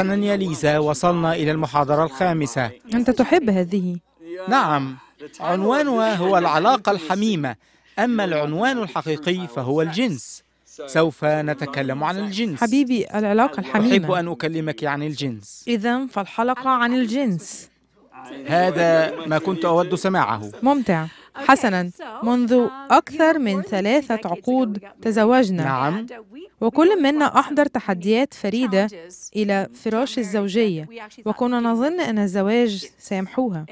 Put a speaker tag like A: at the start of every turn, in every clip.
A: حسنا يا ليزا وصلنا إلى المحاضرة الخامسة
B: أنت تحب هذه
A: نعم عنوانها هو العلاقة الحميمة أما العنوان الحقيقي فهو الجنس سوف نتكلم عن الجنس حبيبي العلاقة الحميمة أحب أن أكلمك عن الجنس إذا فالحلقة عن الجنس هذا ما كنت أود سماعه
B: ممتع حسنا منذ um, أكثر من ثلاثة عقود تزوجنا نعم uh, وكل منا أحضر تحديات فريدة إلى فراش الزوجية وكنا نظن أن الزواج سيمحوها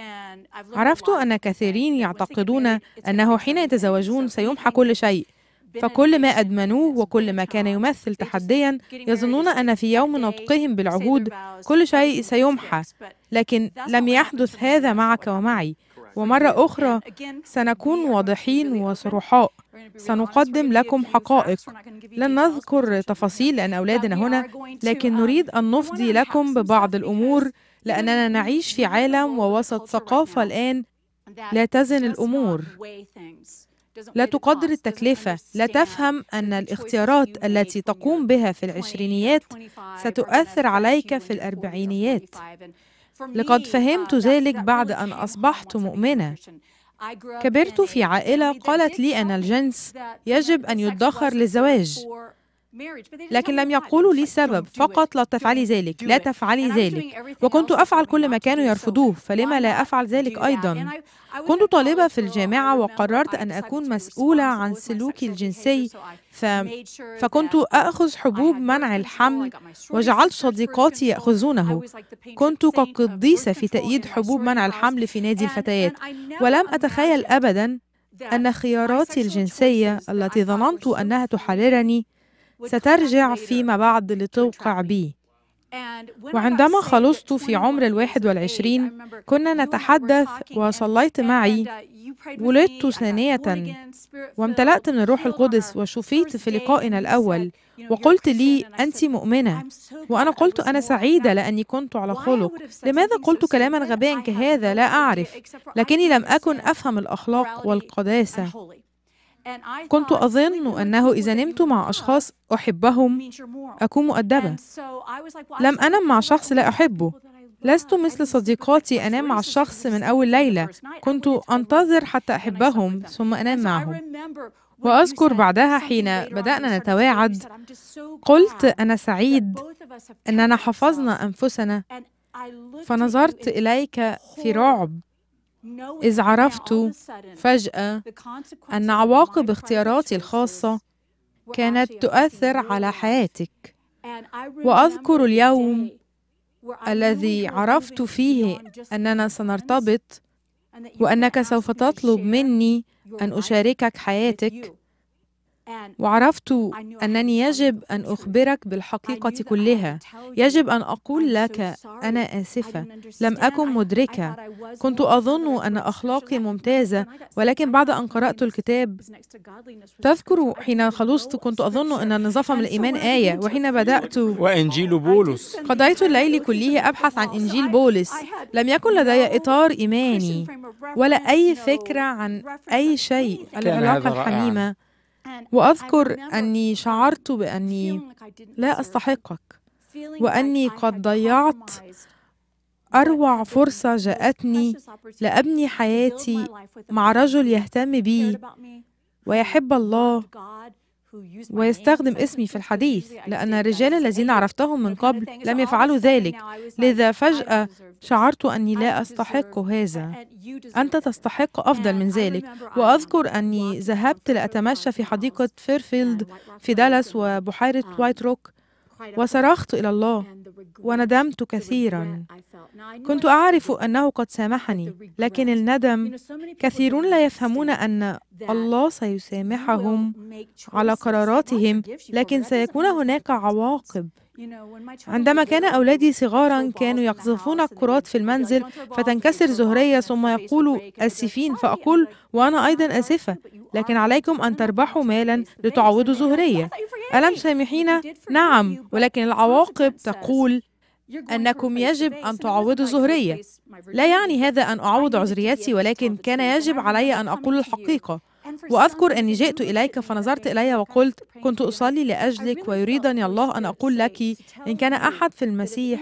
B: عرفت أن كثيرين يعتقدون أنه حين يتزوجون سيمحى كل شيء فكل ما أدمنوه وكل ما كان يمثل تحديا يظنون أن في يوم نطقهم بالعهود كل شيء سيمحى لكن لم يحدث هذا معك ومعي ومرة أخرى سنكون واضحين وصرحاء سنقدم لكم حقائق لن نذكر تفاصيل لأن أولادنا هنا لكن um, نريد أن نفضي لكم ببعض الأمور لأننا نعيش في عالم ووسط ثقافة الآن لا تزن الأمور لا تقدر التكلفة لا تفهم أن الاختيارات التي تقوم بها في العشرينيات ستؤثر عليك في الأربعينيات لقد فهمت uh, ذلك بعد أن أصبحت مؤمنة كبرت في عائلة قالت لي أن الجنس يجب أن يدخر للزواج لكن لم يقولوا لي سبب فقط لا تفعلي ذلك لا تفعلي ذلك وكنت أفعل كل ما كانوا يرفضوه فلما لا أفعل ذلك أيضا كنت طالبة في الجامعة وقررت أن أكون مسؤولة عن سلوكي الجنسي ف... فكنت أخذ حبوب منع الحمل وجعلت صديقاتي يأخذونه كنت كقديسة في تأييد حبوب منع الحمل في نادي الفتيات ولم أتخيل أبدا أن خياراتي الجنسية التي ظننت أنها تحررني سترجع فيما بعد لتوقع بي وعندما خلصت في عمر الواحد والعشرين كنا نتحدث وصليت uh, معي ولدت ثانية وامتلأت من روح القدس وشفيت في لقائنا الأول وقلت لي أنت مؤمنة وأنا قلت أنا سعيدة لأني كنت على خلق لماذا قلت كلاما غبيا كهذا لا أعرف لكني لم أكن أفهم الأخلاق والقداسة كنت أظن أنه إذا نمت مع أشخاص أحبهم أكون مؤدبة لم أنم مع شخص لا أحبه لست مثل صديقاتي أنام مع الشخص من أول ليلة كنت أنتظر حتى أحبهم ثم أنام معهم وأذكر بعدها حين بدأنا نتواعد قلت أنا سعيد أننا حفظنا أنفسنا فنظرت إليك في رعب إذ عرفت فجأة أن عواقب اختياراتي الخاصة كانت تؤثر على حياتك وأذكر اليوم الذي عرفت فيه أننا سنرتبط وأنك سوف تطلب مني أن أشاركك حياتك وعرفت انني يجب ان اخبرك بالحقيقه كلها يجب ان اقول لك انا اسفه لم اكن مدركه كنت اظن ان اخلاقي ممتازه ولكن بعد ان قرات الكتاب تذكر حين خلصت كنت اظن ان نظافه من الايمان ايه وحين بدات
A: وانجيل بولس
B: قضيت الليل كله ابحث عن انجيل بولس لم يكن لدي اطار ايماني ولا اي فكره عن اي شيء العلاقه الحميمه واذكر اني شعرت باني لا استحقك واني قد ضيعت اروع فرصه جاءتني لابني حياتي مع رجل يهتم بي ويحب الله ويستخدم اسمي في الحديث لأن الرجال الذين عرفتهم من قبل لم يفعلوا ذلك لذا فجأة شعرت أني لا أستحق هذا أنت تستحق أفضل من ذلك وأذكر أني ذهبت لأتمشى في حديقة فيرفيلد في دالاس وبحيرة وايت um, روك وصرخت إلى الله وندمت كثيرا كنت اعرف انه قد سامحني لكن الندم كثيرون لا يفهمون ان الله سيسامحهم على قراراتهم لكن سيكون هناك عواقب عندما كان أولادي صغارا كانوا يقذفون الكرات في المنزل فتنكسر زهرية ثم يقولوا آسفين فأقول وأنا أيضا آسفة لكن عليكم أن تربحوا مالا لتعوضوا زهرية ألم سامحين؟ نعم ولكن العواقب تقول أنكم يجب أن تعوضوا زهرية لا يعني هذا أن أعوض عذريتي ولكن كان يجب علي أن أقول الحقيقة وأذكر أني جئت إليك فنظرت إلي وقلت كنت أصلي لأجلك ويريدني الله أن أقول لك إن كان أحد في المسيح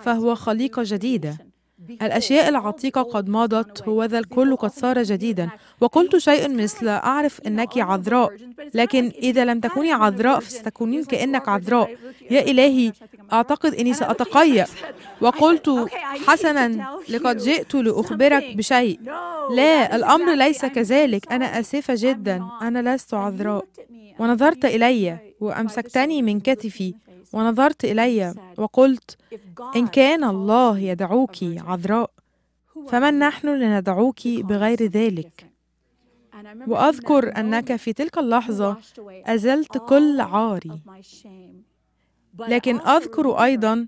B: فهو خليقة جديدة الأشياء العتيقة قد مضت وذا الكل قد صار جديدا وقلت شيء مثل أعرف أنك عذراء لكن إذا لم تكوني عذراء فستكونين كأنك عذراء يا إلهي أعتقد أني سأتقيأ وقلت حسنا لقد جئت لأخبرك بشيء لا الأمر ليس كذلك أنا آسفة جدا أنا لست عذراء ونظرت إلي وأمسكتني من كتفي ونظرت إلي وقلت إن كان الله يدعوك عذراء فمن نحن لندعوك بغير ذلك وأذكر أنك في تلك اللحظة أزلت كل عاري لكن أذكر أيضا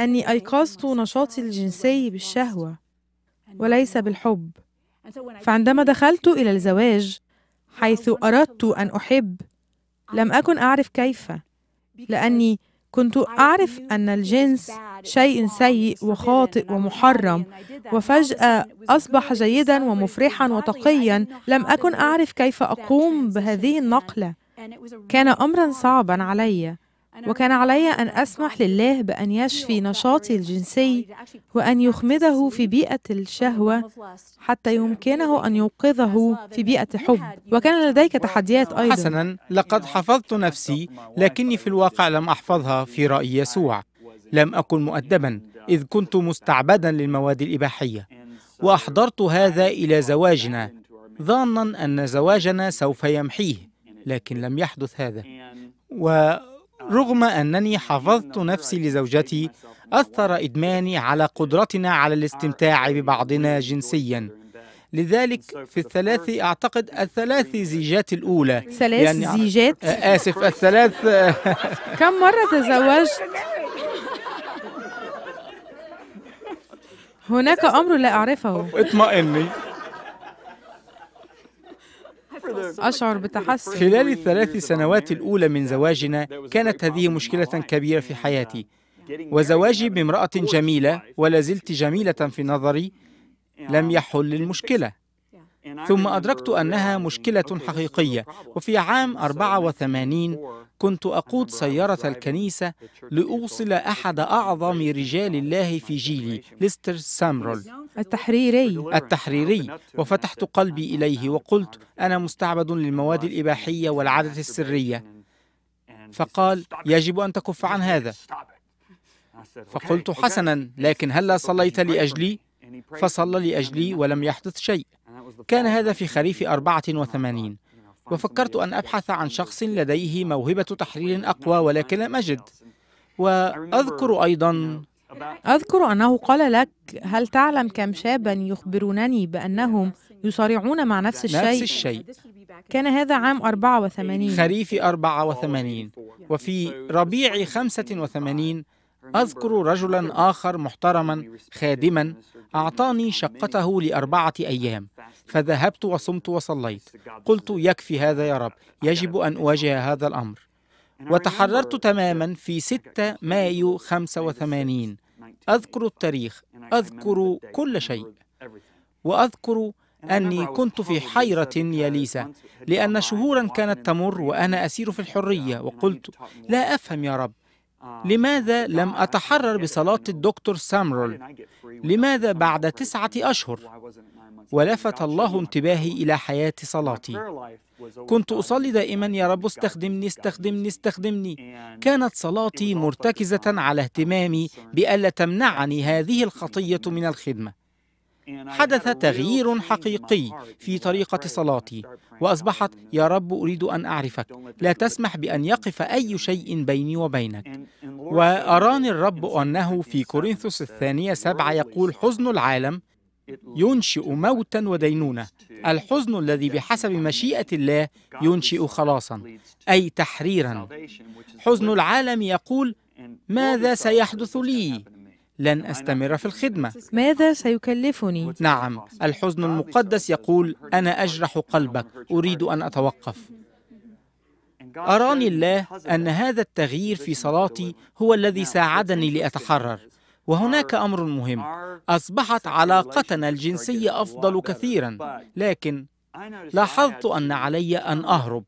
B: أني أيقظت نشاطي الجنسي بالشهوة وليس بالحب فعندما دخلت إلى الزواج حيث أردت أن أحب لم أكن أعرف كيف لأني كنت أعرف أن الجنس شيء سيء وخاطئ ومحرم وفجأة أصبح جيدا ومفرحا وتقيا لم أكن أعرف كيف أقوم بهذه النقلة كان أمرا صعبا علي وكان علي ان اسمح لله بان يشفي أيوة، نشاطي الجنسي يعني وان يخمده في بيئه الشهوه حتى يمكنه ان يوقظه في بيئه حب
A: وكان لديك تحديات ايضا حسنا لقد حفظت نفسي لكني في الواقع لم احفظها في راي يسوع لم اكن مؤدبا اذ كنت مستعبدا للمواد الاباحيه واحضرت هذا الى زواجنا ظانا ان زواجنا سوف يمحيه لكن لم يحدث هذا و رغم أنني حفظت نفسي لزوجتي أثر إدماني على قدرتنا على الاستمتاع ببعضنا جنسياً لذلك في الثلاث أعتقد الثلاث زيجات الأولى ثلاث يعني زيجات؟ آه، آسف الثلاث
B: كم مرة تزوجت؟ هناك أمر لا أعرفه اطمئني أشعر بتحسن
A: خلال الثلاث سنوات الأولى من زواجنا كانت هذه مشكلة كبيرة في حياتي وزواجي بامرأة جميلة ولا زلت جميلة في نظري لم يحل المشكلة ثم أدركت أنها مشكلة حقيقية وفي عام 84 كنت أقود سيارة الكنيسة لأوصل أحد أعظم رجال الله في جيلي ليستر سامرول التحريري التحريري وفتحت قلبي إليه وقلت أنا مستعبد للمواد الإباحية والعادة السرية فقال يجب أن تكف عن هذا فقلت حسنا لكن هلا صليت لأجلي فصلى لأجلي ولم يحدث شيء كان هذا في خريف 84 وفكرت أن أبحث عن شخص لديه موهبة تحرير أقوى ولكن لم أجد وأذكر أيضا
B: أذكر أنه قال لك هل تعلم كم شابا يخبرونني بأنهم يصارعون مع نفس الشيء نفس الشيء كان هذا عام 84
A: خريف 84 وفي ربيع 85 أذكر رجلا آخر محترما خادما أعطاني شقته لأربعة أيام فذهبت وصمت وصليت قلت يكفي هذا يا رب يجب أن أواجه هذا الأمر وتحررت تماما في 6 مايو 85 أذكر التاريخ أذكر كل شيء وأذكر أني كنت في حيرة يليسة لأن شهورا كانت تمر وأنا أسير في الحرية وقلت لا أفهم يا رب لماذا لم أتحرر بصلاة الدكتور سامرول؟ لماذا بعد تسعة أشهر؟ ولفت الله انتباهي إلى حياة صلاتي كنت أصلي دائما يا رب استخدمني استخدمني استخدمني كانت صلاتي مرتكزة على اهتمامي بألا تمنعني هذه الخطية من الخدمة حدث تغيير حقيقي في طريقة صلاتي وأصبحت يا رب أريد أن أعرفك لا تسمح بأن يقف أي شيء بيني وبينك وأراني الرب أنه في كورنثوس الثانية سبعة يقول حزن العالم ينشئ موتا ودينونة الحزن الذي بحسب مشيئة الله ينشئ خلاصا أي تحريرا حزن العالم يقول ماذا سيحدث لي لن أستمر في الخدمة ماذا سيكلفني؟ نعم الحزن المقدس يقول أنا أجرح قلبك أريد أن أتوقف أراني الله أن هذا التغيير في صلاتي هو الذي ساعدني لأتحرر وهناك أمر مهم أصبحت علاقتنا الجنسية أفضل كثيرا لكن لاحظت أن علي أن أهرب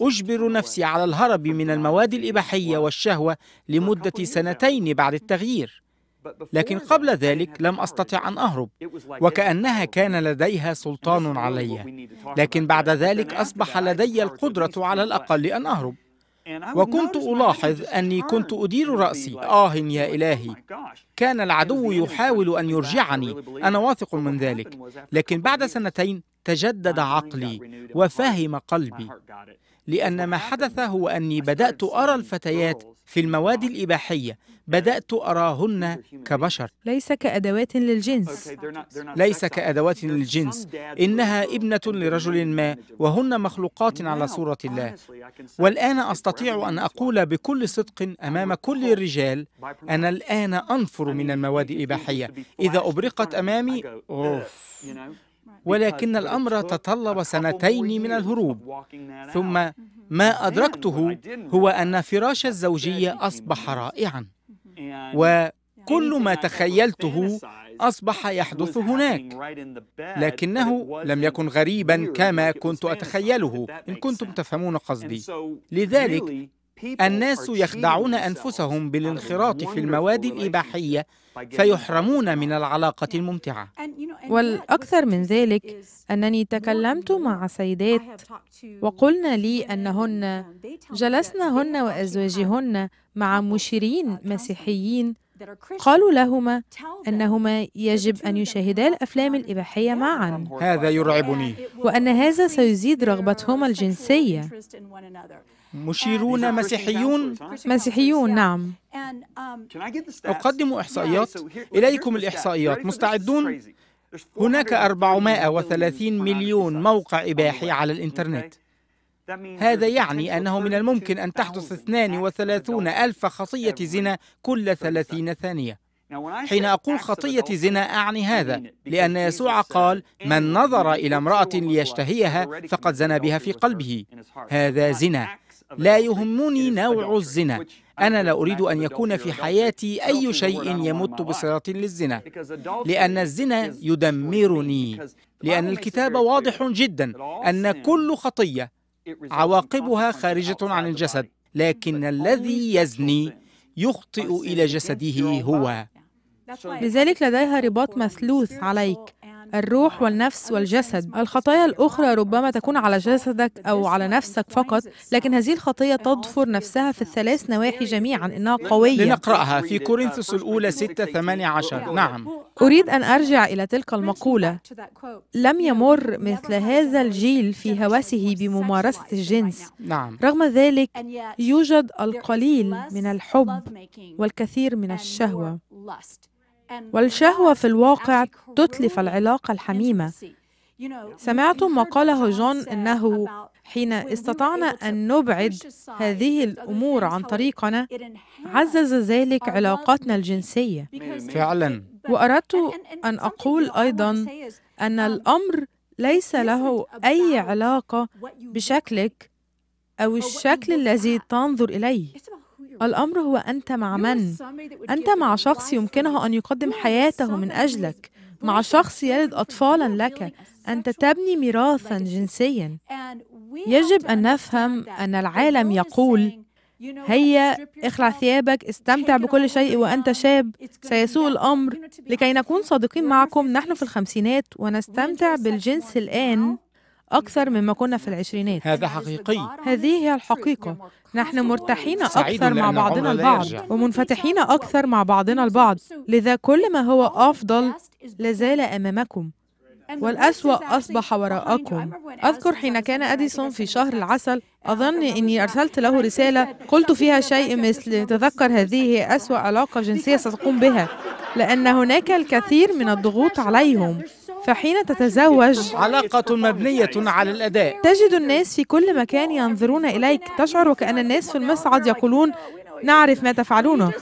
A: أجبر نفسي على الهرب من المواد الإباحية والشهوة لمدة سنتين بعد التغيير لكن قبل ذلك لم أستطع أن أهرب وكأنها كان لديها سلطان علي لكن بعد ذلك أصبح لدي القدرة على الأقل أن أهرب وكنت ألاحظ أني كنت أدير رأسي آه يا oh إلهي كان العدو يحاول أن يرجعني أنا واثق من ذلك لكن بعد سنتين تجدد عقلي وفهم قلبي لأن ما حدث هو أني بدأت أرى الفتيات في المواد الإباحية بدأت أراهن كبشر
B: ليس كأدوات للجنس
A: ليس كأدوات للجنس إنها ابنة لرجل ما وهن مخلوقات على صورة الله والآن أستطيع أن أقول بكل صدق أمام كل الرجال أنا الآن أنفر من المواد الإباحية إذا أبرقت أمامي أوف ولكن الأمر تطلب سنتين من الهروب ثم ما أدركته هو أن فراش الزوجية أصبح رائعا وكل ما تخيلته أصبح يحدث هناك لكنه لم يكن غريبا كما كنت أتخيله إن كنتم تفهمون قصدي لذلك الناس يخدعون انفسهم بالانخراط في المواد الاباحيه فيحرمون من العلاقه الممتعه
B: والأكثر من ذلك أنني تكلمت مع سيدات وقلنا لي أنهن جلسن هن وأزواجهن مع مشيرين مسيحيين قالوا لهما أنهما يجب أن يشاهدا الأفلام الإباحية معا
A: هذا يرعبني
B: وأن هذا سيزيد رغبتهما الجنسية
A: مشيرون مسيحيون
B: مسيحيون
A: نعم um, أقدم إحصائيات إليكم الإحصائيات مستعدون هناك 430 مليون موقع إباحي على الإنترنت هذا يعني أنه من الممكن أن تحدث 32 ألف خطية زنا كل 30 ثانية حين أقول خطية زنا أعني هذا لأن يسوع قال من نظر إلى امرأة ليشتهيها فقد زنى بها في قلبه هذا زنا لا يهمني نوع الزنا أنا لا أريد أن يكون في حياتي أي شيء يمت بصراط للزنا لأن الزنا يدمرني لأن الكتاب واضح جدا أن كل خطية عواقبها خارجة عن الجسد لكن الذي يزني يخطئ إلى جسده هو لذلك لديها رباط مثلوث
B: عليك الروح والنفس والجسد الخطايا الأخرى ربما تكون على جسدك أو على نفسك فقط لكن هذه الخطية تضفر نفسها في الثلاث نواحي جميعا إنها قوية
A: لنقرأها في كورنثوس الأولى 6 18 نعم
B: أريد أن أرجع إلى تلك المقولة لم يمر مثل هذا الجيل في هوسه بممارسة الجنس نعم. رغم ذلك يوجد القليل من الحب والكثير من الشهوة والشهوة في الواقع تتلف العلاقة الحميمة سمعتم ما قاله جون انه حين استطعنا ان نبعد هذه الامور عن طريقنا عزز ذلك علاقاتنا الجنسيه فعلا واردت ان اقول ايضا ان الامر ليس له اي علاقه بشكلك او الشكل الذي تنظر اليه الأمر هو أنت مع من؟ أنت مع شخص يمكنه أن يقدم حياته من أجلك مع شخص يلد أطفالا لك أنت تبني ميراثا جنسيا يجب أن نفهم أن العالم يقول هيا اخلع ثيابك استمتع بكل شيء وأنت شاب سيسوء الأمر لكي نكون صادقين معكم نحن في الخمسينات ونستمتع بالجنس الآن أكثر مما كنا في العشرينات هذا
A: حقيقي
B: هذه هي الحقيقة نحن مرتاحين أكثر مع بعضنا البعض ومنفتحين أكثر مع بعضنا البعض لذا كل ما هو أفضل لازال أمامكم والأسوأ أصبح وراءكم أذكر حين كان أديسون في شهر العسل أظن أني أرسلت له رسالة قلت فيها شيء مثل تذكر هذه أسوأ علاقة جنسية ستقوم بها لأن هناك الكثير من الضغوط عليهم فحين تتزوج علاقة
A: مبنية على الأداء
B: تجد الناس في كل مكان ينظرون إليك تشعر وكأن الناس في المصعد يقولون نعرف ما تفعلونه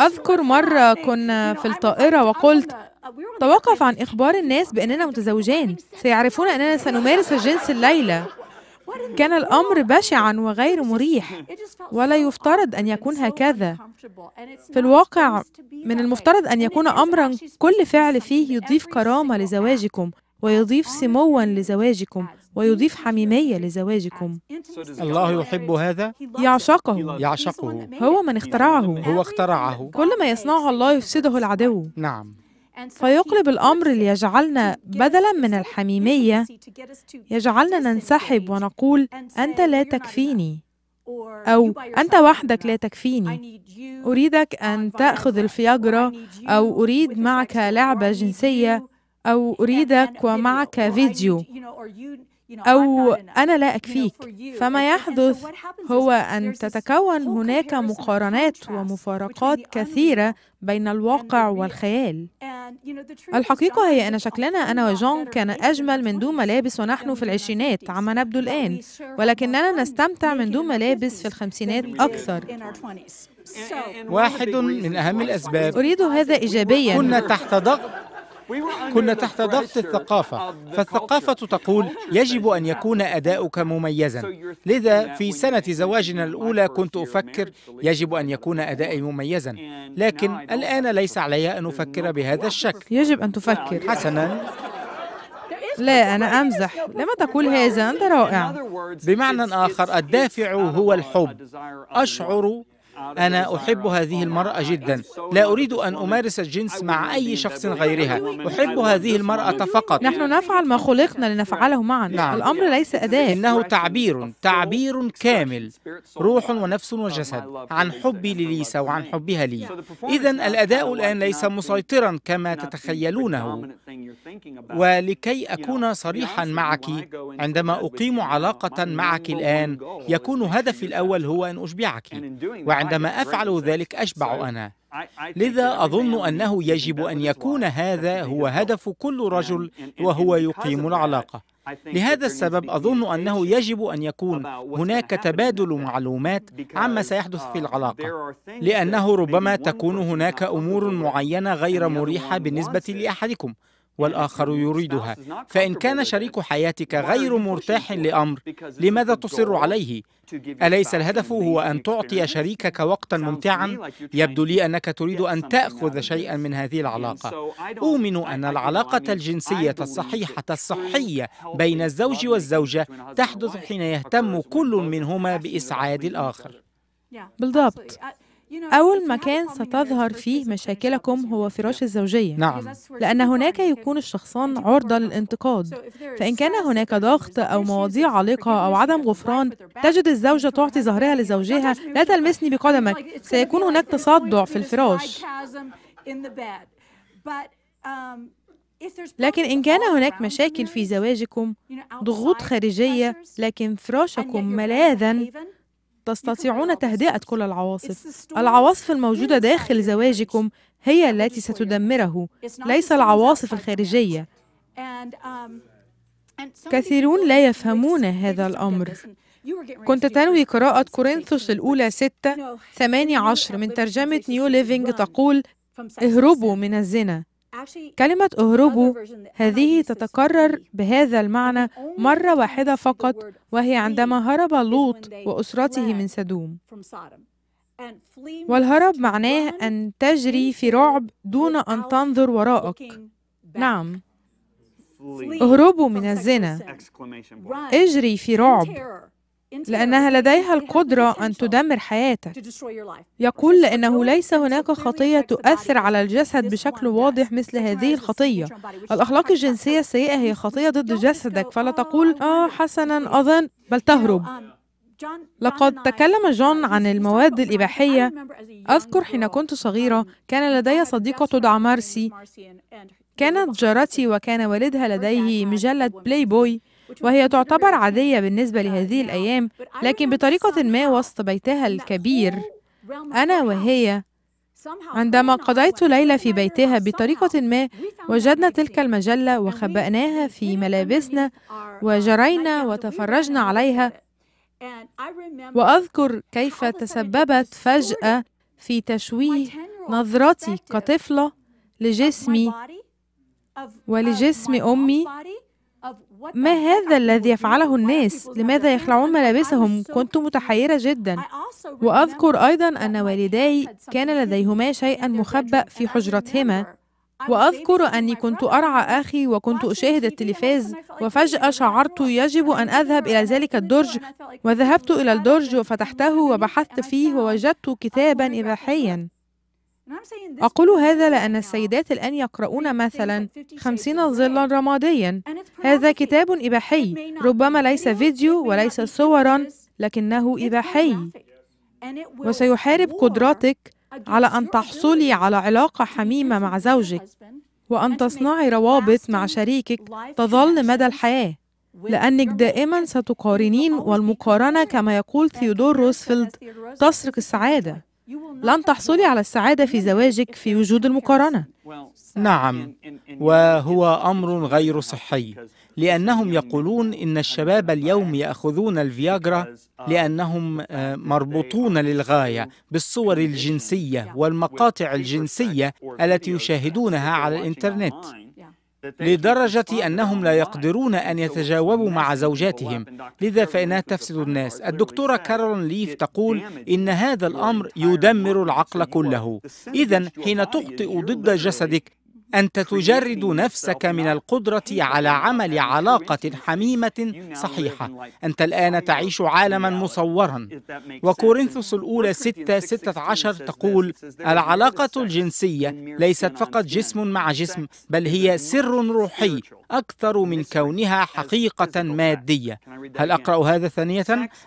B: أذكر مرة كنا في الطائرة وقلت توقف عن إخبار الناس بأننا متزوجين سيعرفون أننا سنمارس الجنس الليلة كان الأمر بشعا وغير مريح ولا يفترض أن يكون هكذا في الواقع من المفترض أن يكون أمرا كل فعل فيه يضيف كرامة لزواجكم ويضيف سموا لزواجكم ويضيف حميمية لزواجكم
A: الله يحب هذا؟
B: يعشقه
A: يعشقه هو من اخترعه هو اخترعه
B: كل ما يصنعه الله يفسده العدو نعم فيقلب الأمر ليجعلنا بدلا من الحميمية يجعلنا ننسحب ونقول أنت لا تكفيني أو أنت وحدك لا تكفيني أريدك uh, أن تأخذ الفياجرا أو أريد معك لعبة جنسية أو أريدك ومعك فيديو أو أنا لا أكفيك فما يحدث هو أن تتكون هناك مقارنات ومفارقات كثيرة بين الواقع والخيال الحقيقة هي أن شكلنا أنا وجون كان أجمل من دون ملابس ونحن في العشرينات عما نبدو الآن ولكننا نستمتع من دون ملابس في الخمسينات أكثر
A: واحد من أهم الأسباب أريد هذا إيجابيا كنا تحت ضغط كنا تحت ضغط الثقافة فالثقافة تقول يجب أن يكون أداؤك مميزا لذا في سنة زواجنا الأولى كنت أفكر يجب أن يكون أدائي مميزا لكن الآن ليس علي أن أفكر بهذا الشكل يجب أن تفكر حسنا لا أنا أمزح لما تقول هذا أنت رائع بمعنى آخر الدافع هو الحب أشعر أنا أحب هذه المرأة جدا لا أريد أن أمارس الجنس مع أي شخص غيرها أحب هذه المرأة فقط نحن نفعل ما خلقنا لنفعله معا نعم. الأمر ليس أداة إنه تعبير تعبير كامل روح ونفس وجسد عن حبي لليسا وعن حبها لي إذا الأداء الآن ليس مسيطرا كما تتخيلونه ولكي أكون صريحا معك عندما أقيم علاقة معك الآن يكون هدفي الأول هو أن أشبعك وعندما عندما أفعل ذلك أشبع أنا لذا أظن أنه يجب أن يكون هذا هو هدف كل رجل وهو يقيم العلاقة لهذا السبب أظن أنه يجب أن يكون هناك تبادل معلومات عما سيحدث في العلاقة لأنه ربما تكون هناك أمور معينة غير مريحة بالنسبة لأحدكم والآخر يريدها فإن كان شريك حياتك غير مرتاح لأمر لماذا تصر عليه؟ أليس الهدف هو أن تعطي شريكك وقتا ممتعا؟ يبدو لي أنك تريد أن تأخذ شيئا من هذه العلاقة أؤمن أن العلاقة الجنسية الصحيحة الصحية بين الزوج والزوجة تحدث حين يهتم كل منهما بإسعاد الآخر
B: بالضبط أول مكان ستظهر فيه مشاكلكم هو فراش الزوجية نعم لأن هناك يكون الشخصان عرضة للانتقاد فإن كان هناك ضغط أو مواضيع عالقة أو عدم غفران تجد الزوجة تعطي ظهرها لزوجها لا تلمسني بقدمك سيكون هناك تصدع في الفراش لكن إن كان هناك مشاكل في زواجكم ضغوط خارجية لكن فراشكم ملاذا تستطيعون تهدئة كل العواصف العواصف الموجودة داخل زواجكم هي التي ستدمره ليس العواصف الخارجية um, كثيرون لا يفهمون هذا الأمر كنت تنوي قراءة كورنثوس الأولى 6 18 من ترجمة نيو ليفينج تقول اهربوا من الزنا كلمة اهربوا هذه تتكرر بهذا المعنى مرة واحدة فقط وهي عندما هرب لوط وأسرته من سدوم والهرب معناه أن تجري في رعب دون أن تنظر وراءك نعم اهربوا من الزنا اجري في رعب لأنها لديها القدرة أن تدمر حياتك يقول لأنه ليس هناك خطية تؤثر على الجسد بشكل واضح مثل هذه الخطية الأخلاق الجنسية السيئة هي خطية ضد جسدك فلا تقول آه حسنا أظن بل تهرب um, لقد تكلم uh, جون عن المواد الإباحية أذكر حين كنت صغيرة um, كان لدي صديقة تدعى مارسي كانت جارتي وكان والدها لديه مجلة بلاي بوي وهي تعتبر عادية بالنسبة لهذه الأيام لكن بطريقة ما وسط بيتها الكبير أنا وهي عندما قضيت ليلة في بيتها بطريقة ما وجدنا تلك المجلة وخبأناها في ملابسنا وجرينا وتفرجنا عليها وأذكر كيف تسببت فجأة في تشويه نظرتي كطفلة لجسمي
A: ولجسم أمي
B: ما هذا الذي يفعله الناس لماذا يخلعون ملابسهم كنت متحيرة جدا وأذكر أيضا أن والداي كان لديهما شيئا مخبأ في حجرتهما وأذكر أني كنت أرعى أخي وكنت أشاهد التلفاز وفجأة شعرت يجب أن أذهب إلى ذلك الدرج وذهبت إلى الدرج وفتحته وبحثت فيه ووجدت كتابا إباحيا أقول هذا لأن السيدات الآن يقرؤون مثلا خمسين ظلا رماديا هذا كتاب إباحي ربما ليس فيديو وليس صورا لكنه إباحي وسيحارب قدراتك على أن تحصلي على علاقة حميمة مع زوجك وأن تصنعي روابط مع شريكك تظل مدى الحياة لأنك دائما ستقارنين والمقارنة كما يقول ثيودور روزفلد تسرق السعادة لن تحصلي على السعادة في زواجك في وجود المقارنة.
A: نعم، وهو أمر غير صحي، لأنهم يقولون إن الشباب اليوم يأخذون الفياجرا لأنهم آه، مربوطون للغاية بالصور الجنسية والمقاطع الجنسية التي يشاهدونها على الإنترنت. لدرجة أنهم لا يقدرون أن يتجاوبوا مع زوجاتهم لذا فإنها تفسد الناس الدكتورة كارولين ليف تقول إن هذا الأمر يدمر العقل كله إذا حين تخطئ ضد جسدك أنت تجرد نفسك من القدرة على عمل علاقة حميمة صحيحة أنت الآن تعيش عالما مصورا وكورنثوس الأولى 6 16 تقول العلاقة الجنسية ليست فقط جسم مع جسم بل هي سر روحي أكثر من كونها حقيقة مادية هل أقرأ هذا ثانية؟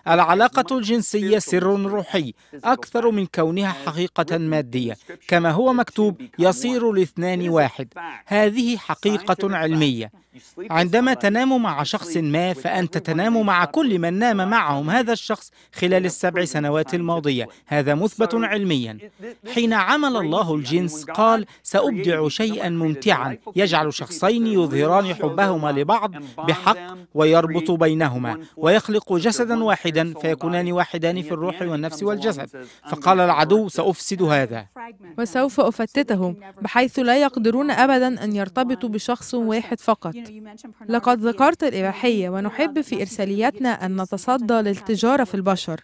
A: العلاقة الجنسية سر روحي أكثر من كونها حقيقة مادية كما هو مكتوب يصير الاثنان واحد واحد هذه حقيقة علمية عندما تنام مع شخص ما فأنت تنام مع كل من نام معهم هذا الشخص خلال السبع سنوات الماضية هذا مثبت علميا حين عمل الله الجنس قال سأبدع شيئا ممتعا يجعل شخصين يظهران حبهما لبعض بحق ويربط بينهما ويخلق جسدا واحدا فيكونان واحدان في الروح والنفس والجسد فقال العدو سأفسد هذا
B: وسوف أفتتهم بحيث لا يقدرون أبدا أن يرتبطوا بشخص واحد فقط لقد ذكرت الإباحية ونحب في إرسالياتنا أن نتصدى للتجارة في البشر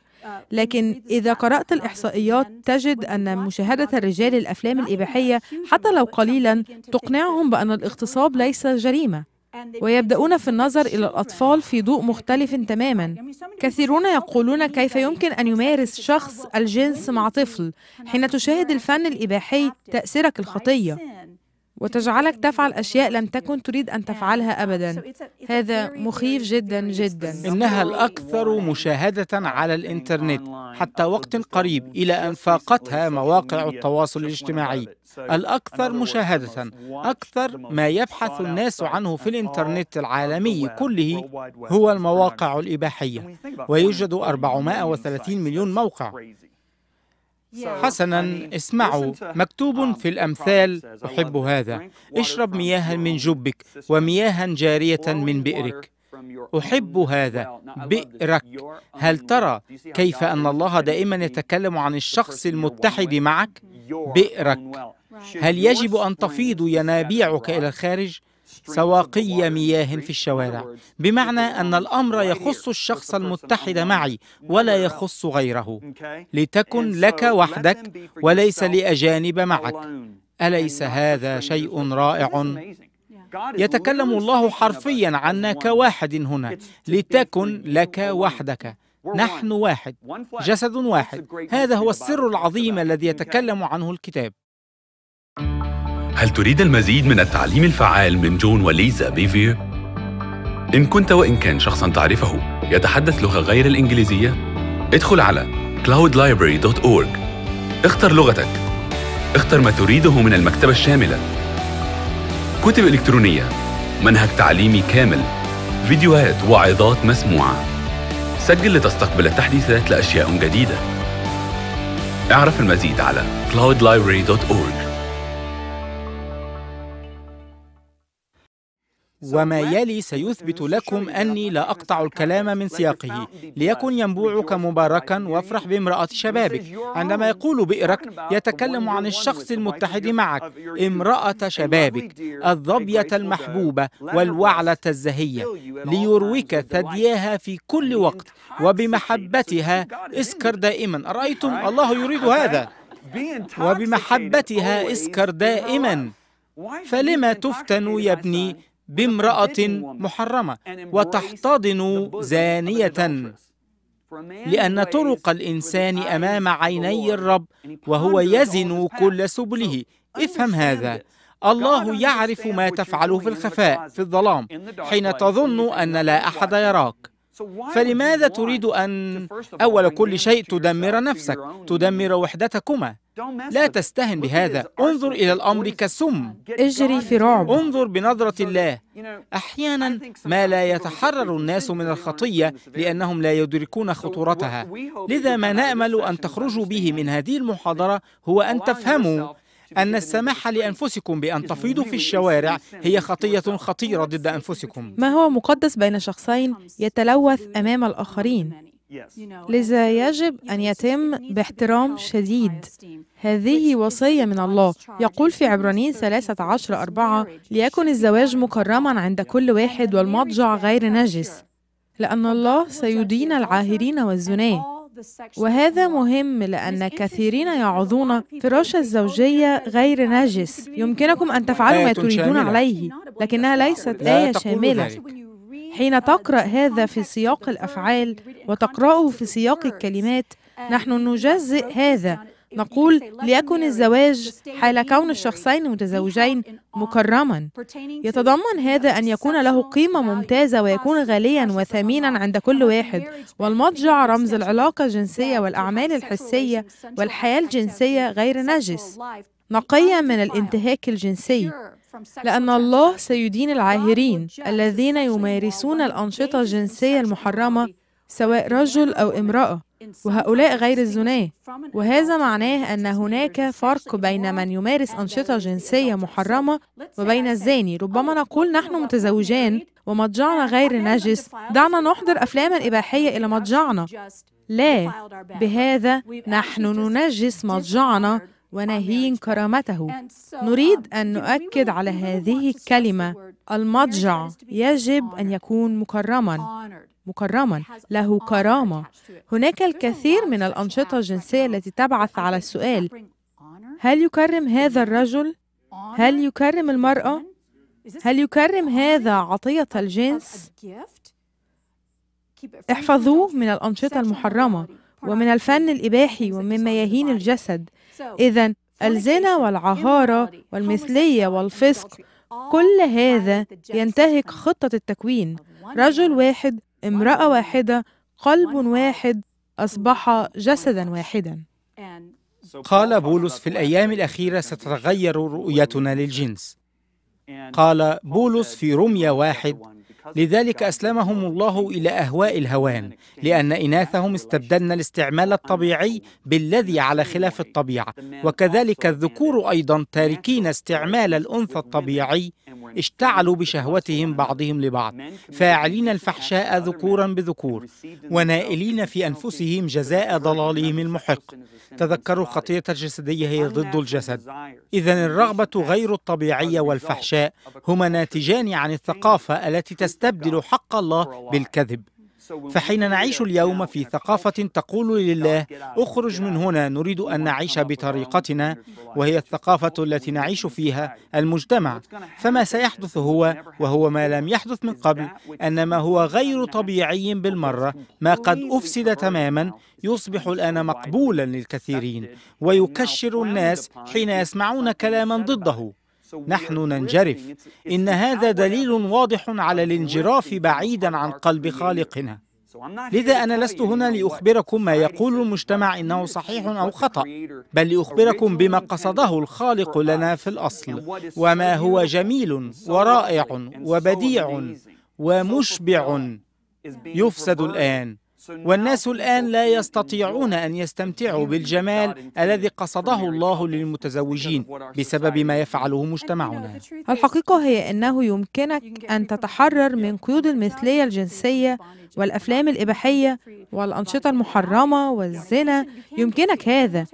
B: لكن إذا قرأت الإحصائيات تجد أن مشاهدة الرجال الأفلام الإباحية حتى لو قليلا تقنعهم بأن الاغتصاب ليس جريمة ويبدأون في النظر إلى الأطفال في ضوء مختلف تماما كثيرون يقولون كيف يمكن أن يمارس شخص الجنس مع طفل حين تشاهد الفن الإباحي تأثيرك الخطية وتجعلك تفعل أشياء لم تكن تريد أن تفعلها um, أبدا هذا مخيف جدا
A: جدا إنها الأكثر مشاهدة على الإنترنت حتى وقت قريب إلى أن فاقتها مواقع التواصل الاجتماعي الأكثر مشاهدة أكثر ما يبحث الناس عنه في الإنترنت العالمي كله هو المواقع الإباحية ويوجد 430 مليون موقع حسنا اسمعوا مكتوب في الأمثال أحب هذا اشرب مياها من جبك ومياها جارية من بئرك أحب هذا بئرك هل ترى كيف أن الله دائما يتكلم عن الشخص المتحد معك بئرك هل يجب أن تفيض ينابيعك إلى الخارج سواقي مياه في الشوارع بمعنى أن الأمر يخص الشخص المتحد معي ولا يخص غيره لتكن لك وحدك وليس لأجانب معك أليس هذا شيء رائع؟ يتكلم الله حرفيا عنا كواحد هنا لتكن لك وحدك نحن واحد جسد واحد هذا هو السر العظيم الذي يتكلم عنه الكتاب هل تريد المزيد
B: من التعليم الفعال من جون وليزا بيفير؟ إن كنت وإن كان شخصاً تعرفه يتحدث لغة غير الإنجليزية، ادخل على cloudlibrary.org اختر لغتك اختر ما تريده من المكتبة الشاملة كتب إلكترونية منهج تعليمي كامل فيديوهات وعظات مسموعة سجل لتستقبل التحديثات لأشياء جديدة اعرف المزيد على cloudlibrary.org
A: وما يلي سيثبت لكم أني لا أقطع الكلام من سياقه ليكن ينبوعك مباركا وافرح بامرأة شبابك عندما يقول بئرك يتكلم عن الشخص المتحد معك امرأة شبابك الظبية المحبوبة والوعلة الزهية ليرويك ثدياها في كل وقت وبمحبتها اسكر دائما أرأيتم الله يريد هذا وبمحبتها اسكر دائما فلما تفتن يا ابني بامرأة محرمة وتحتضن زانية لأن طرق الإنسان أمام عيني الرب وهو يزن كل سبله افهم هذا الله يعرف ما تفعله في الخفاء في الظلام حين تظن أن لا أحد يراك فلماذا تريد أن أول كل شيء تدمر نفسك تدمر وحدتكما لا تستهن بهذا انظر إلى الأمر كسم اجري في رعب انظر بنظرة الله أحيانا ما لا يتحرر الناس من الخطية لأنهم لا يدركون خطورتها لذا ما نأمل أن تخرجوا به من هذه المحاضرة هو أن تفهموا أن السماح لأنفسكم بأن تفيضوا في الشوارع هي خطية خطيرة ضد أنفسكم
B: ما هو مقدس بين شخصين يتلوث أمام الآخرين لذا يجب أن يتم باحترام شديد هذه وصية من الله يقول في عبرانيين 13 أربعة ليكن الزواج مكرما عند كل واحد والمضجع غير نجس لأن الله سيدين العاهرين والزناة وهذا مهم لأن كثيرين يعظون فراش الزوجية غير نجس يمكنكم أن تفعلوا ما تريدون عليه لكنها ليست آية شاملة حين تقرأ هذا في سياق الأفعال وتقرأه في سياق الكلمات نحن نجزئ هذا نقول ليكن الزواج حال كون الشخصين متزوجين مكرما يتضمن هذا ان يكون له قيمه ممتازه ويكون غاليا وثمينا عند كل واحد والمضجع رمز العلاقه الجنسيه والاعمال الحسيه والحياه الجنسيه غير نجس نقيا من الانتهاك الجنسي لأن الله سيدين العاهرين الذين يمارسون الأنشطة الجنسية المحرمة سواء رجل أو امرأة وهؤلاء غير الزناة وهذا معناه أن هناك فرق بين من يمارس أنشطة جنسية محرمة وبين الزاني oh, ربما نقول نحن متزوجان ومضجعنا غير نجس دعنا نحضر أفلاما إباحية إلى مضجعنا لا بهذا نحن ننجس مضجعنا وناهين كرامته نريد uh, ان نؤكد على هذه الكلمه المضجع يجب ان يكون مكرما مكرما له كرامه هناك الكثير من الانشطه الجنسيه التي تبعث على السؤال هل يكرم هذا الرجل هل يكرم المراه هل يكرم هذا عطيه الجنس احفظوه من الانشطه المحرمه ومن الفن الإباحي ومما يهين الجسد إذا الزنا والعهارة والمثلية والفسق كل هذا ينتهك خطة التكوين رجل واحد امرأة واحدة قلب واحد أصبح جسدا واحدا
A: قال بولس في الأيام الأخيرة ستتغير رؤيتنا للجنس قال بولس في رمية واحد لذلك أسلمهم الله إلى أهواء الهوان لأن إناثهم استبدلن الاستعمال الطبيعي بالذي على خلاف الطبيعة وكذلك الذكور أيضا تاركين استعمال الأنثى الطبيعي اشتعلوا بشهوتهم بعضهم لبعض فاعلين الفحشاء ذكورا بذكور ونائلين في أنفسهم جزاء ضلالهم المحق تذكروا الخطيه الجسدية هي ضد الجسد إذا الرغبة غير الطبيعية والفحشاء هما ناتجان عن الثقافة التي تستبدل حق الله بالكذب فحين نعيش اليوم في ثقافة تقول لله اخرج من هنا نريد أن نعيش بطريقتنا وهي الثقافة التي نعيش فيها المجتمع فما سيحدث هو وهو ما لم يحدث من قبل أن ما هو غير طبيعي بالمرة ما قد أفسد تماما يصبح الآن مقبولا للكثيرين ويكشر الناس حين يسمعون كلاما ضده نحن ننجرف إن هذا دليل واضح على الانجراف بعيدا عن قلب خالقنا لذا أنا لست هنا لأخبركم ما يقول المجتمع إنه صحيح أو خطأ بل لأخبركم بما قصده الخالق لنا في الأصل وما هو جميل ورائع وبديع ومشبع يفسد الآن والناس الآن لا يستطيعون أن يستمتعوا بالجمال الذي قصده الله للمتزوجين بسبب ما يفعله مجتمعنا
B: الحقيقة هي أنه يمكنك أن تتحرر من قيود المثلية الجنسية والأفلام الإباحية والأنشطة المحرمة والزنا يمكنك هذا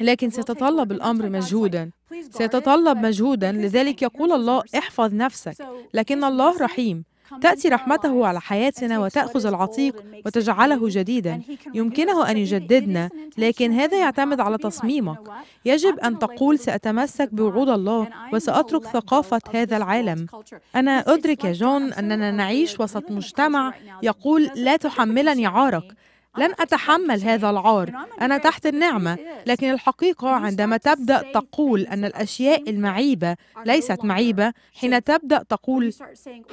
B: لكن سيتطلب الأمر مجهودا سيتطلب مجهودا لذلك يقول الله احفظ نفسك لكن الله رحيم تأتي رحمته على حياتنا وتأخذ العتيق وتجعله جديدا يمكنه أن يجددنا لكن هذا يعتمد على تصميمك يجب أن تقول سأتمسك بوعود الله وسأترك ثقافة هذا العالم أنا أدرك يا جون أننا نعيش وسط مجتمع يقول لا تحملني عارك لن أتحمل هذا العار أنا تحت النعمة لكن الحقيقة عندما تبدأ تقول أن الأشياء المعيبة ليست معيبة حين تبدأ تقول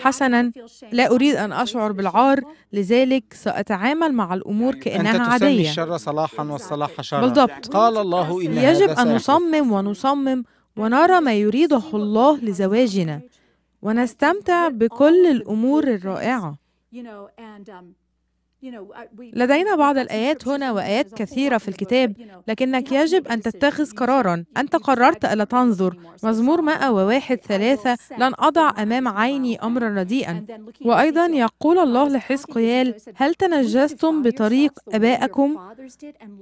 B: حسنا لا أريد أن أشعر بالعار لذلك سأتعامل مع الأمور كأنها أنت عادية
A: الشر صلاحا والصلاح شرا بالضبط قال الله إن يجب أن
B: نصمم ونصمم ونرى ما يريده الله لزواجنا ونستمتع بكل الأمور الرائعة
A: um,
B: لدينا بعض الآيات هنا وآيات كثيرة في الكتاب لكنك يجب أن تتخذ قرارا أنت قررت ألا تنظر مزمور 101 ثلاثة لن أضع أمام عيني أمرا رديئا وأيضا يقول الله لحزقيال هل تنجستم بطريق أبائكم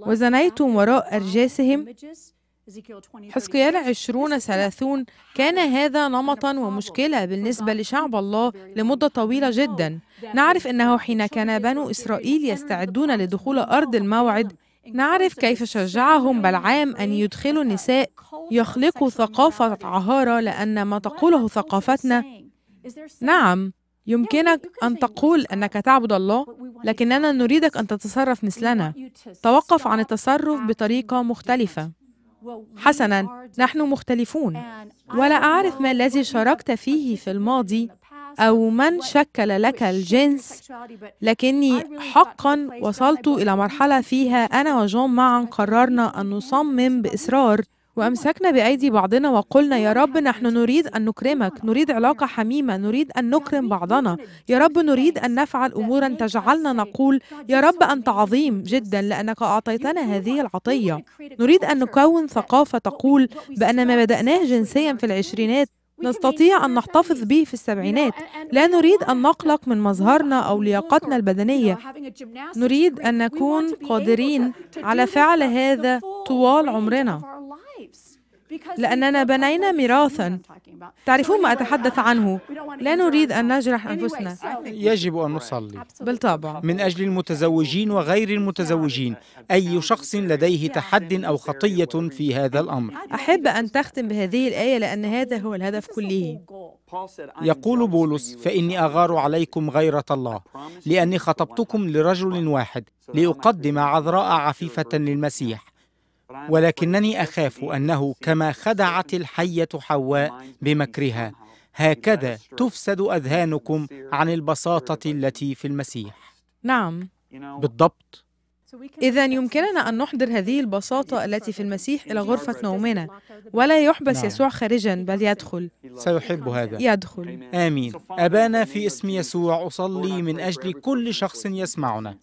B: وزنيتم وراء أرجاسهم حزقيال عشرون ثلاثون كان هذا نمطا ومشكلة بالنسبة لشعب الله لمدة طويلة جدا نعرف أنه حين كان بنو إسرائيل يستعدون لدخول أرض الموعد نعرف كيف شجعهم بلعام أن يدخلوا النساء يخلقوا ثقافة عهارة لأن ما تقوله ثقافتنا نعم يمكنك أن تقول أنك تعبد الله لكننا نريدك أن تتصرف مثلنا توقف عن التصرف بطريقة مختلفة حسنا نحن مختلفون ولا اعرف ما الذي شاركت فيه في الماضي او من شكل لك الجنس لكني حقا وصلت الى مرحله فيها انا وجون معا قررنا ان نصمم باصرار وأمسكنا بأيدي بعضنا وقلنا يا رب نحن نريد أن نكرمك نريد علاقة حميمة نريد أن نكرم بعضنا يا رب نريد أن نفعل أمورا تجعلنا نقول يا رب أنت عظيم جدا لأنك أعطيتنا هذه العطية نريد أن نكون ثقافة تقول بأن ما بدأناه جنسيا في العشرينات نستطيع أن نحتفظ به في السبعينات لا نريد أن نقلق من مظهرنا أو لياقتنا البدنية نريد أن نكون قادرين على فعل هذا طوال عمرنا لأننا بنينا ميراثا تعرفون ما أتحدث عنه لا نريد أن نجرح أنفسنا
A: يجب أن نصلي بالطبع من أجل المتزوجين وغير المتزوجين أي شخص لديه تحد أو خطية في هذا الأمر
B: أحب أن تختم بهذه الآية لأن هذا هو الهدف كله
A: يقول بولس فإني أغار عليكم غيرة الله لأني خطبتكم لرجل واحد لأقدم عذراء عفيفة للمسيح ولكنني اخاف انه كما خدعت الحيه حواء بمكرها هكذا تفسد اذهانكم عن البساطه التي في المسيح نعم بالضبط
B: إذا يمكننا أن نحضر هذه البساطة التي في المسيح إلى غرفة نومنا ولا يحبس نعم. يسوع خارجا بل يدخل
A: سيحب هذا يدخل آمين أبانا في اسم يسوع أصلي من أجل كل شخص يسمعنا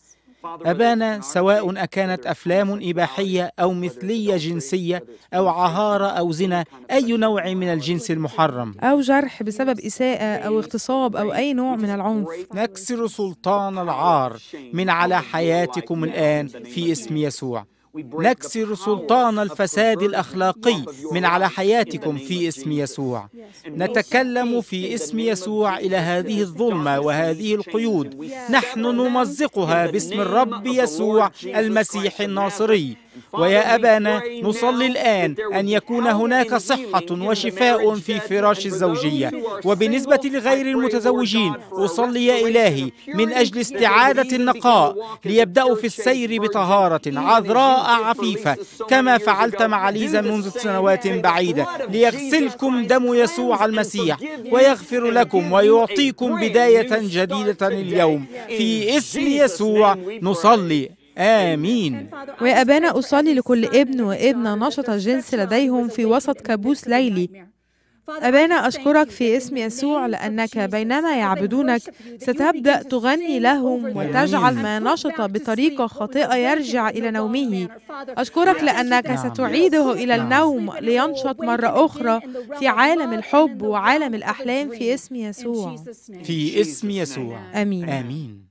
A: أبان سواء أكانت أفلام إباحية أو مثلية جنسية أو عهارة أو زنا أي نوع من الجنس المحرم أو
B: جرح بسبب إساءة أو اغتصاب أو أي نوع من العنف
A: نكسر سلطان العار من على حياتكم الآن في اسم يسوع نكسر سلطان الفساد الأخلاقي من على حياتكم في اسم يسوع نتكلم في اسم يسوع إلى هذه الظلمة وهذه القيود نحن نمزقها باسم الرب يسوع المسيح الناصري ويا أبانا نصلي الآن أن يكون هناك صحة وشفاء في فراش الزوجية وبالنسبة لغير المتزوجين أصلي يا إلهي من أجل استعادة النقاء ليبدأوا في السير بطهارة عذراء عفيفة كما فعلت مع ليزا منذ سنوات بعيدة ليغسلكم دم يسوع المسيح ويغفر لكم ويعطيكم بداية جديدة اليوم في اسم يسوع نصلي آمين
B: وأبانا أصلي لكل ابن وابنة نشط الجنس لديهم في وسط كابوس ليلي أبانا أشكرك في اسم يسوع لأنك بينما يعبدونك ستبدأ تغني لهم وتجعل ما نشط بطريقة خاطئة يرجع إلى نومه أشكرك لأنك نعم. ستعيده إلى النوم لينشط مرة أخرى في عالم الحب وعالم الأحلام في اسم يسوع
A: في اسم يسوع آمين آمين